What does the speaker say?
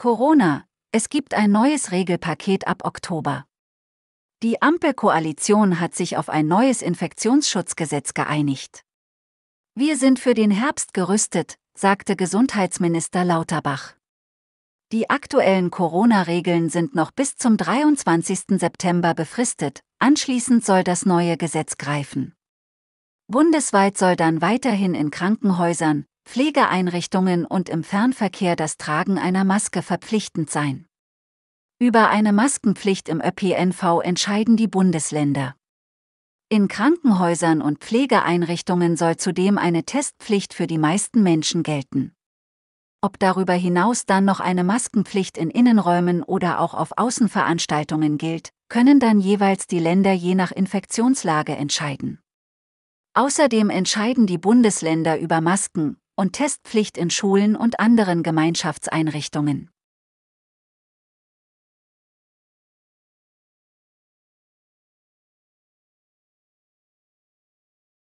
Corona. Es gibt ein neues Regelpaket ab Oktober. Die Ampelkoalition hat sich auf ein neues Infektionsschutzgesetz geeinigt. Wir sind für den Herbst gerüstet, sagte Gesundheitsminister Lauterbach. Die aktuellen Corona-Regeln sind noch bis zum 23. September befristet, anschließend soll das neue Gesetz greifen. Bundesweit soll dann weiterhin in Krankenhäusern, Pflegeeinrichtungen und im Fernverkehr das Tragen einer Maske verpflichtend sein. Über eine Maskenpflicht im ÖPNV entscheiden die Bundesländer. In Krankenhäusern und Pflegeeinrichtungen soll zudem eine Testpflicht für die meisten Menschen gelten. Ob darüber hinaus dann noch eine Maskenpflicht in Innenräumen oder auch auf Außenveranstaltungen gilt, können dann jeweils die Länder je nach Infektionslage entscheiden. Außerdem entscheiden die Bundesländer über Masken, und Testpflicht in Schulen und anderen Gemeinschaftseinrichtungen.